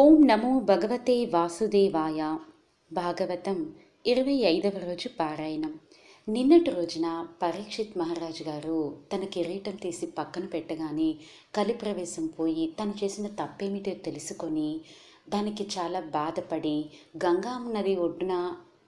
ఓం నమో భగవతే వాసుదేవాయ భాగవతం ఇరవై ఐదవ రోజు పారాయణం నిన్నటి రోజున పరీక్షిత్ మహారాజు గారు తన కిరీటం తీసి పక్కన పెట్టగానే కలి ప్రవేశం పోయి తను చేసిన తప్పేమిటో తెలుసుకొని దానికి చాలా బాధపడి గంగా నది ఒడ్డున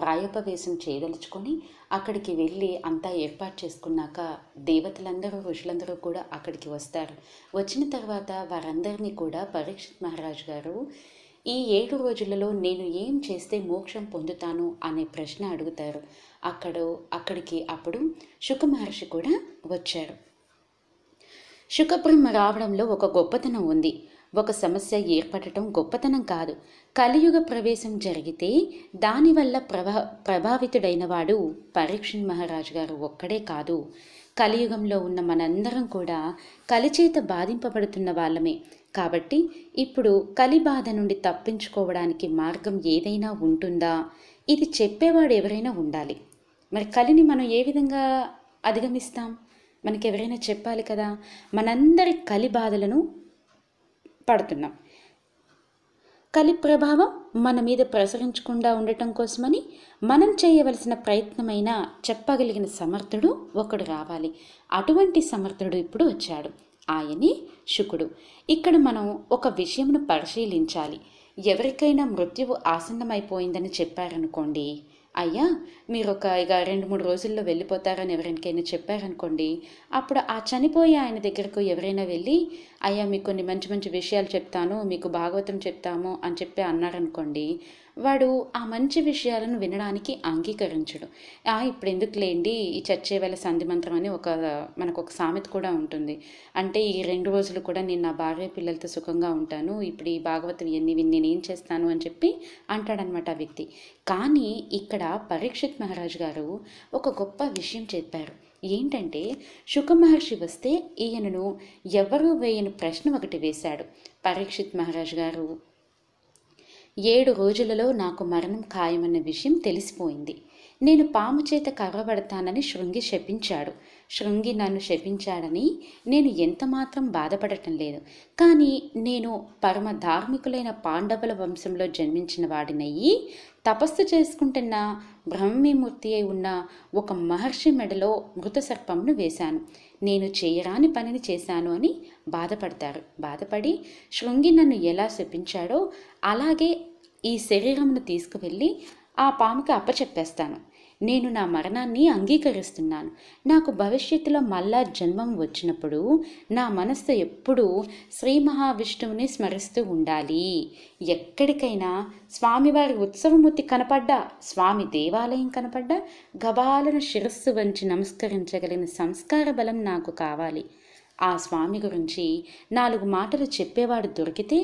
ప్రాయోపవేశం చేయదలుచుకొని అక్కడికి వెళ్ళి అంతా ఏర్పాటు చేసుకున్నాక దేవతలందరూ ఋషులందరూ కూడా అక్కడికి వస్తారు వచ్చిన తర్వాత వారందరినీ కూడా పరీక్షిత్ మహారాజ్ గారు ఈ ఏడు రోజులలో నేను ఏం చేస్తే మోక్షం పొందుతాను అనే ప్రశ్న అడుగుతారు అక్కడ అక్కడికి అప్పుడు శుక మహర్షి కూడా వచ్చారు శుకబ్రహ్మ రావడంలో ఒక గొప్పతనం ఉంది ఒక సమస్య ఏర్పడటం గొప్పతనం కాదు కలియుగ ప్రవేశం జరిగితే దానివల్ల ప్రభా ప్రభావితుడైన వాడు పరీక్షన్ మహారాజు గారు ఒక్కడే కాదు కలియుగంలో ఉన్న మనందరం కూడా కలిచేత బాధింపబడుతున్న వాళ్ళమే కాబట్టి ఇప్పుడు కలి బాధ నుండి తప్పించుకోవడానికి మార్గం ఏదైనా ఉంటుందా ఇది చెప్పేవాడు ఎవరైనా ఉండాలి మరి కలిని మనం ఏ విధంగా అధిగమిస్తాం మనకెవరైనా ఎవరైనా చెప్పాలి కదా మనందరి కలి బాధలను పడుతున్నాం కలి ప్రభావం మన మీద ప్రసరించకుండా ఉండటం కోసమని మనం చేయవలసిన ప్రయత్నమైన చెప్పగలిగిన సమర్థుడు ఒకడు రావాలి అటువంటి సమర్థుడు ఇప్పుడు వచ్చాడు ఆయనే శుకుడు ఇక్కడ మనం ఒక విషయంను పరిశీలించాలి ఎవరికైనా మృత్యువు ఆసన్నమైపోయిందని చెప్పారనుకోండి అయ్యా మీరు ఒక ఇక రెండు మూడు రోజుల్లో వెళ్ళిపోతారని ఎవరికైనా చెప్పారనుకోండి అప్పుడు ఆ చనిపోయి ఆయన దగ్గరకు ఎవరైనా వెళ్ళి అయ్యా మీకు కొన్ని మంచి మంచి విషయాలు చెప్తాను మీకు భాగవతం చెప్తాము అని చెప్పి అన్నారనుకోండి వాడు ఆ మంచి విషయాలను వినడానికి అంగీకరించడు ఇప్పుడు ఎందుకు లేండి ఈ చర్చే వేళ సంధి మంత్రం అని ఒక మనకు ఒక సామెత కూడా ఉంటుంది అంటే ఈ రెండు రోజులు కూడా నేను నా భార్య పిల్లలతో సుఖంగా ఉంటాను ఇప్పుడు ఈ భాగవతం ఎన్ని విని నేనేం చేస్తాను అని చెప్పి అంటాడనమాట ఆ వ్యక్తి కానీ ఇక్కడ పరీక్షిత్ మహారాజ్ గారు ఒక గొప్ప విషయం చెప్పారు ఏంటంటే శుక మహర్షి వస్తే ఈయనను ఎవరు వేయని ప్రశ్న ఒకటి వేశాడు పరీక్షిత్ మహారాజ్ గారు ఏడు రోజులలో నాకు మరణం ఖాయమన్న విషయం తెలిసిపోయింది నేను పాము చేత కర్రబడతానని శృంగి శపించాడు శృంగి నన్ను శపించాడని నేను ఎంతమాత్రం బాధపడటం లేదు కానీ నేను పరమ ధార్మికులైన పాండవుల వంశంలో జన్మించిన వాడినయ్యి తపస్సు చేసుకుంటున్న బ్రహ్మీమూర్తి అయి ఉన్న ఒక మహర్షి మెడలో మృత సర్పంను వేశాను నేను చేయరాని పనిని చేశాను అని బాధపడతారు బాధపడి శృంగి నన్ను ఎలా శపించాడో అలాగే ఈ శరీరంను తీసుకువెళ్ళి ఆ పాముకి అప్పచెప్పేస్తాను నేను నా మరణాన్ని అంగీకరిస్తున్నాను నాకు భవిష్యత్తులో మళ్ళా జన్మం వచ్చినప్పుడు నా మనస్సు ఎప్పుడూ శ్రీ మహావిష్ణువుని స్మరిస్తూ ఉండాలి ఎక్కడికైనా స్వామివారి ఉత్సవమూర్తి కనపడ్డా స్వామి దేవాలయం కనపడ్డా గబాలను శిరస్సు వంచి నమస్కరించగలిగిన సంస్కార బలం నాకు కావాలి ఆ స్వామి గురించి నాలుగు మాటలు చెప్పేవాడు దొరికితే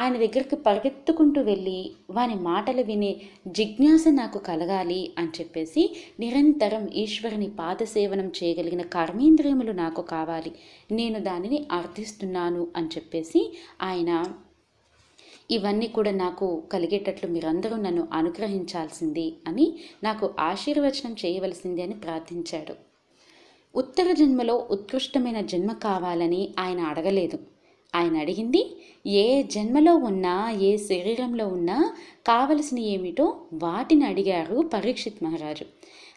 ఆయన దగ్గరికి పరిగెత్తుకుంటూ వెళ్ళి వాని మాటలు వినే జిజ్ఞాస నాకు కలగాలి అని చెప్పేసి నిరంతరం ఈశ్వరుని పాదసేవనం చేయగలిగిన కర్మేంద్రియములు నాకు కావాలి నేను దానిని అర్థిస్తున్నాను అని చెప్పేసి ఆయన ఇవన్నీ కూడా నాకు కలిగేటట్లు మీరందరూ నన్ను అనుగ్రహించాల్సింది అని నాకు ఆశీర్వచనం చేయవలసింది అని ప్రార్థించాడు ఉత్తర జన్మలో ఉత్కృష్టమైన జన్మ కావాలని ఆయన అడగలేదు ఆయన అడిగింది ఏ జన్మలో ఉన్నా ఏ శరీరంలో ఉన్నా కావలసిన ఏమిటో వాటిని అడిగారు పరీక్షిత్ మహారాజు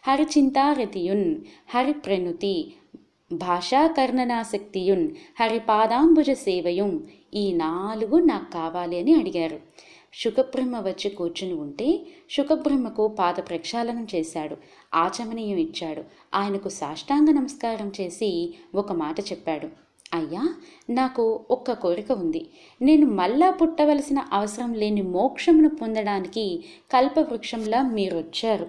హరిచింతారతియున్ హరిప్రణుతి భాషా కర్ణనాసక్తియున్ హరిపాదాంబుజ సేవయుం ఈ నాలుగు నాకు కావాలి అని అడిగారు శుకబ్రహ్మ వచ్చి కూర్చుని ఉంటే శుకబ్రహ్మకు పాద ప్రక్షాళనం చేశాడు ఆచమనీయం ఇచ్చాడు ఆయనకు సాష్టాంగ నమస్కారం చేసి ఒక మాట చెప్పాడు అయ్యా నాకు ఒక్క కోరిక ఉంది నేను మళ్ళా పుట్టవలసిన అవసరం లేని మోక్షమును పొందడానికి కల్పవృక్షంలా మీరొచ్చారు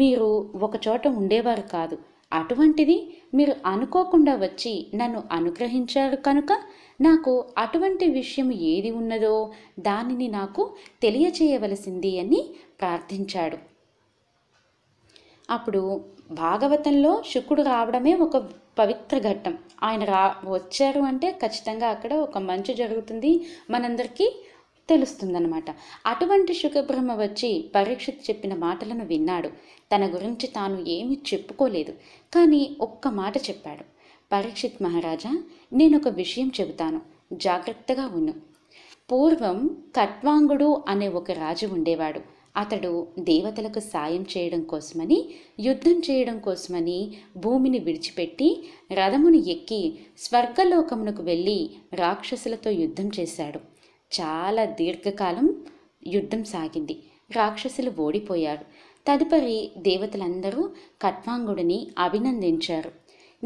మీరు ఒకచోట ఉండేవారు కాదు అటువంటిది మీరు అనుకోకుండా వచ్చి నన్ను అనుగ్రహించారు కనుక నాకు అటువంటి విషయం ఏది ఉన్నదో దానిని నాకు తెలియచేయవలసింది అని ప్రార్థించాడు అప్పుడు భాగవతంలో శుకుడు రావడమే ఒక పవిత్ర ఘట్టం ఆయన రా వచ్చారు అంటే ఖచ్చితంగా అక్కడ ఒక మంచి జరుగుతుంది మనందరికీ తెలుస్తుందనమాట అటువంటి శుకబ్రహ్మ వచ్చి పరీక్షిత్ చెప్పిన మాటలను విన్నాడు తన గురించి తాను ఏమీ చెప్పుకోలేదు కానీ ఒక్క మాట చెప్పాడు పరీక్షిత్ మహారాజా నేనొక విషయం చెబుతాను జాగ్రత్తగా ఉను పూర్వం కట్వాంగుడు అనే ఒక రాజు ఉండేవాడు అతడు దేవతలకు సాయం చేయడం కోసమని యుద్ధం చేయడం కోసమని భూమిని విడిచిపెట్టి రథమును ఎక్కి స్వర్గలోకమునకు వెళ్ళి రాక్షసులతో యుద్ధం చేశాడు చాలా దీర్ఘకాలం యుద్ధం సాగింది రాక్షసులు ఓడిపోయారు తదుపరి దేవతలందరూ కట్వాంగుడిని అభినందించారు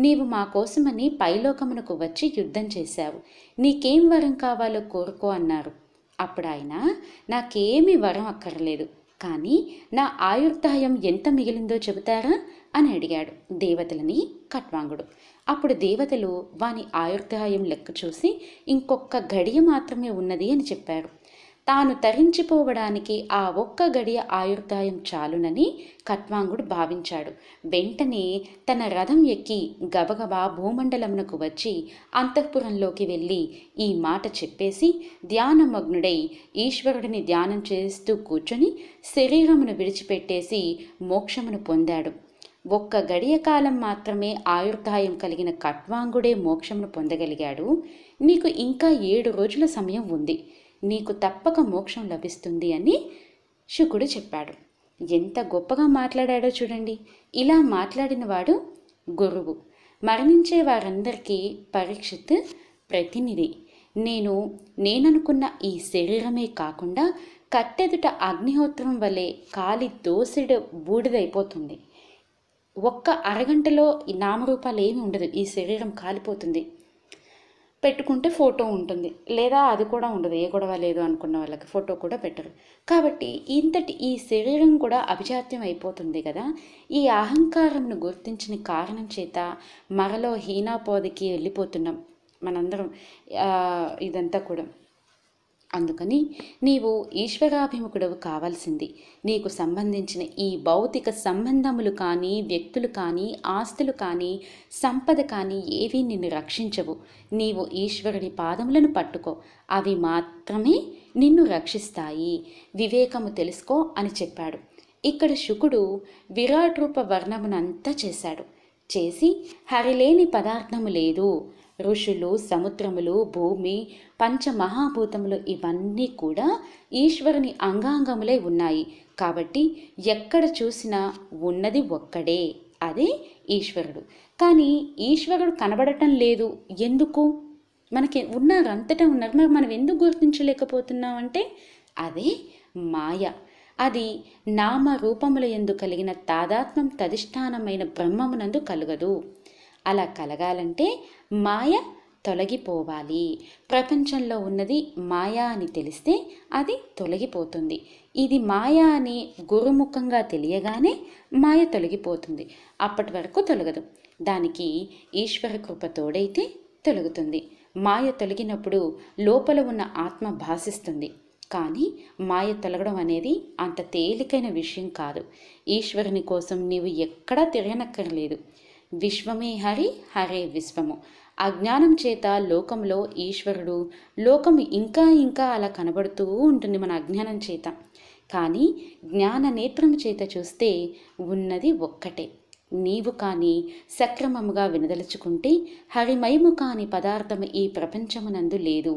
నీవు మా కోసమని పైలోకమునకు వచ్చి యుద్ధం చేశావు నీకేం వరం కావాలో కోరుకో అన్నారు అప్పుడు ఆయన నాకేమీ వరం అక్కర్లేదు కానీ నా ఆయుర్దాయం ఎంత మిగిలిందో చెబుతారా అని అడిగాడు దేవతలని కట్వాంగుడు అప్పుడు దేవతలు వాని ఆయుర్దాయం లెక్క చూసి ఇంకొక గడియ మాత్రమే ఉన్నది అని చెప్పారు తాను తరించిపోవడానికి ఆ ఒక్క గడియ ఆయుర్దాయం చాలునని కట్వాంగుడు భావించాడు వెంటనే తన రథం ఎక్కి గబగబా భూమండలమునకు వచ్చి అంతఃపురంలోకి వెళ్ళి ఈ మాట చెప్పేసి ధ్యానమగ్నుడై ఈశ్వరుడిని ధ్యానం చేస్తూ కూర్చొని శరీరమును విడిచిపెట్టేసి మోక్షమును పొందాడు ఒక్క గడియ కాలం మాత్రమే ఆయుర్దాయం కలిగిన కట్వాంగుడే మోక్షమును పొందగలిగాడు నీకు ఇంకా ఏడు రోజుల సమయం ఉంది నీకు తప్పక మోక్షం లభిస్తుంది అని శుకుడు చెప్పాడు ఎంత గొప్పగా మాట్లాడాడో చూడండి ఇలా మాట్లాడినవాడు గురువు మరణించే వారందరికీ పరీక్షిత్ ప్రతినిధి నేను నేననుకున్న ఈ శరీరమే కాకుండా కట్టెదుట అగ్నిహోత్రం వలె కాలి దోసెడు బూడిదైపోతుంది ఒక్క అరగంటలో నామరూపాలు ఏమి ఉండదు ఈ శరీరం కాలిపోతుంది పెట్టుకుంటే ఫోటో ఉంటుంది లేదా అది కూడా ఉండదు ఏ గొడవ లేదు అనుకున్న వాళ్ళకి ఫోటో కూడా పెట్టరు కాబట్టి ఇంతటి ఈ శరీరం కూడా అభిజాత్యం అయిపోతుంది కదా ఈ అహంకారంను గుర్తించిన కారణం చేత మరలో హీనాపోదికి వెళ్ళిపోతున్నాం మనందరం ఇదంతా కూడా అందుకని నీవు ఈశ్వరాభిముఖుడవు కావాల్సింది నీకు సంబంధించిన ఈ భౌతిక సంబంధములు కానీ వ్యక్తులు కానీ ఆస్తులు కానీ సంపద కానీ ఏవి నిన్ను రక్షించవు నీవు ఈశ్వరుని పాదములను పట్టుకో అవి మాత్రమే నిన్ను రక్షిస్తాయి వివేకము తెలుసుకో అని చెప్పాడు ఇక్కడ శుకుడు విరాట్ రూప వర్ణమునంతా చేశాడు చేసి హరిలేని పదార్థము లేదు ఋషులు సముద్రములు భూమి పంచమహాభూతములు ఇవన్నీ కూడా ఈశ్వరుని అంగాంగములై ఉన్నాయి కాబట్టి ఎక్కడ చూసినా ఉన్నది ఒక్కడే అదే ఈశ్వరుడు కానీ ఈశ్వరుడు కనబడటం లేదు ఎందుకు మనకి ఉన్నారు అంతటా ఉన్నారు మరి మనం ఎందుకు గుర్తించలేకపోతున్నాం అంటే అదే మాయ అది నామ రూపముల ఎందు కలిగిన తాదాత్మ్యం తదిష్టానమైన బ్రహ్మమునందు కలగదు అలా కలగాలంటే మాయ తొలగిపోవాలి ప్రపంచంలో ఉన్నది మాయా అని తెలిస్తే అది తొలగిపోతుంది ఇది మాయా అని గురుముఖంగా తెలియగానే మాయ తొలగిపోతుంది అప్పటి వరకు తొలగదు దానికి ఈశ్వర కృప తోడైతే తొలగుతుంది మాయ తొలగినప్పుడు లోపల ఉన్న ఆత్మ భాషిస్తుంది కానీ మాయ తొలగడం అనేది అంత తేలికైన విషయం కాదు ఈశ్వరుని కోసం నీవు ఎక్కడా తిరగనక్కర్లేదు విశ్వమే హరి హరే విశ్వము అజ్ఞానం చేత లోకంలో ఈశ్వరుడు లోకం ఇంకా ఇంకా అలా కనబడుతూ ఉంటుంది మన అజ్ఞానం చేత కానీ జ్ఞాన నేత్రం చేత చూస్తే ఉన్నది ఒక్కటే నీవు కాని సక్రమముగా వినదలుచుకుంటే హరిమయము కాని పదార్థము ఈ ప్రపంచమునందు లేదు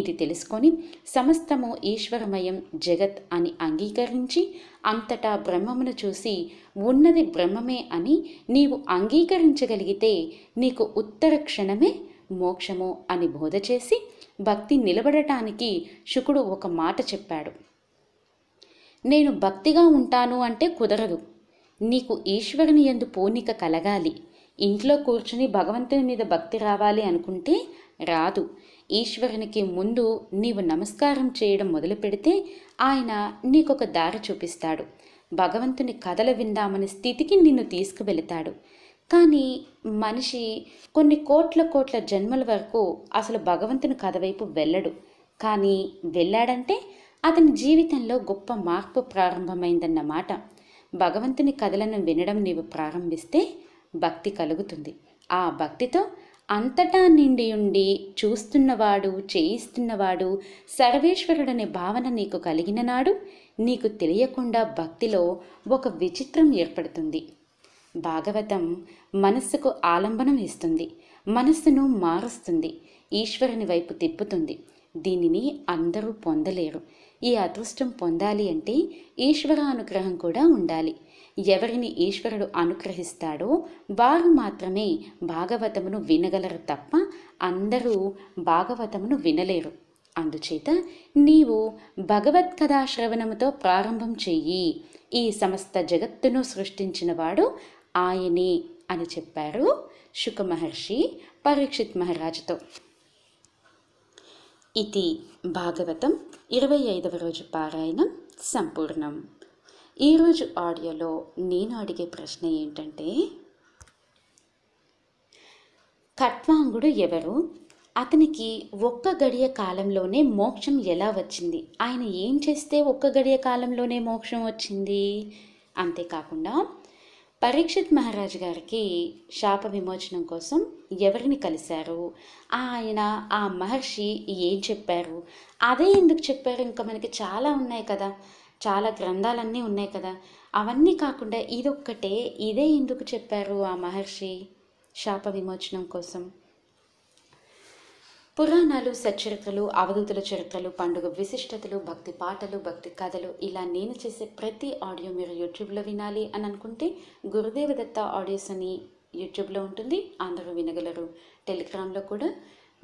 ఇది తెలుసుకొని సమస్తము ఈశ్వరమయం జగత్ అని అంగీకరించి అంతటా బ్రహ్మమును చూసి ఉన్నది బ్రహ్మమే అని నీవు అంగీకరించగలిగితే నీకు ఉత్తర క్షణమే మోక్షము అని బోధ చేసి భక్తి నిలబడటానికి శుకుడు ఒక మాట చెప్పాడు నేను భక్తిగా ఉంటాను అంటే కుదరదు నీకు ఈశ్వరుని ఎందు పోనిక కలగాలి ఇంట్లో కూర్చుని భగవంతుని మీద భక్తి రావాలి అనుకుంటే రాదు ఈశ్వరునికి ముందు నీవు నమస్కారం చేయడం మొదలు పెడితే ఆయన నీకొక దారి చూపిస్తాడు భగవంతుని కథలు విందామని స్థితికి నిన్ను తీసుకువెళతాడు కానీ మనిషి కొన్ని కోట్ల కోట్ల జన్మల వరకు అసలు భగవంతుని కథ వైపు వెళ్ళడు కానీ వెళ్ళాడంటే అతని జీవితంలో గొప్ప మార్పు ప్రారంభమైందన్నమాట భగవంతుని కథలను వినడం నీవు ప్రారంభిస్తే భక్తి కలుగుతుంది ఆ భక్తితో అంతటా నిండి ఉండి చూస్తున్నవాడు చేయిస్తున్నవాడు సర్వేశ్వరుడనే భావన నీకు కలిగిన నాడు నీకు తెలియకుండా భక్తిలో ఒక విచిత్రం ఏర్పడుతుంది భాగవతం మనస్సుకు ఆలంబనం ఇస్తుంది మనస్సును మారుస్తుంది ఈశ్వరుని వైపు తిప్పుతుంది దీనిని అందరూ పొందలేరు ఈ అదృష్టం పొందాలి అంటే ఈశ్వరానుగ్రహం కూడా ఉండాలి ఎవరిని ఈశ్వరుడు అనుగ్రహిస్తాడో వారు మాత్రమే భాగవతమును వినగలరు తప్ప అందరూ భాగవతమును వినలేరు అందుచేత నీవు భగవత్కథాశ్రవణముతో ప్రారంభం చెయ్యి ఈ సమస్త జగత్తును సృష్టించినవాడు ఆయనే అని చెప్పారు శుక మహర్షి పరీక్షిత్ మహారాజుతో ఇది భాగవతం ఇరవై ఐదవ రోజు పారాయణం సంపూర్ణం ఈరోజు ఆడియోలో నేను అడిగే ప్రశ్న ఏంటంటే ఖట్వాంగుడు ఎవరు అతనికి ఒక్క గడియ కాలంలోనే మోక్షం ఎలా వచ్చింది ఆయన ఏం చేస్తే ఒక్క గడియ కాలంలోనే మోక్షం వచ్చింది అంతేకాకుండా పరీక్షిత్ మహారాజ్ గారికి శాప విమోచనం కోసం ఎవరిని కలిశారు ఆయన ఆ మహర్షి ఏం చెప్పారు అదే ఎందుకు చెప్పారు ఇంకా మనకి చాలా ఉన్నాయి కదా చాలా గ్రంథాలన్నీ ఉన్నాయి కదా అవన్నీ కాకుండా ఇదొక్కటే ఇదే ఎందుకు చెప్పారు ఆ మహర్షి శాప విమోచనం కోసం పురాణాలు సచరిత్రలు అవధూతుల చరిత్రలు పండుగ విశిష్టతలు భక్తి పాటలు భక్తి కథలు ఇలా నేను చేసే ప్రతి ఆడియో మీరు యూట్యూబ్లో వినాలి అని అనుకుంటే గురుదేవ దత్త ఆడియోస్ అని యూట్యూబ్లో ఉంటుంది అందరూ వినగలరు టెలిగ్రామ్లో కూడా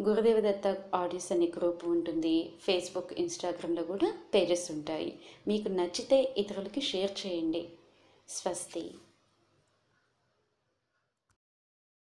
గురుదేవ దత్త ఆడియోస్ అనే గ్రూప్ ఉంటుంది ఫేస్బుక్ ఇన్స్టాగ్రామ్లో కూడా పేజెస్ ఉంటాయి మీకు నచ్చితే ఇతరులకి షేర్ చేయండి స్వస్తి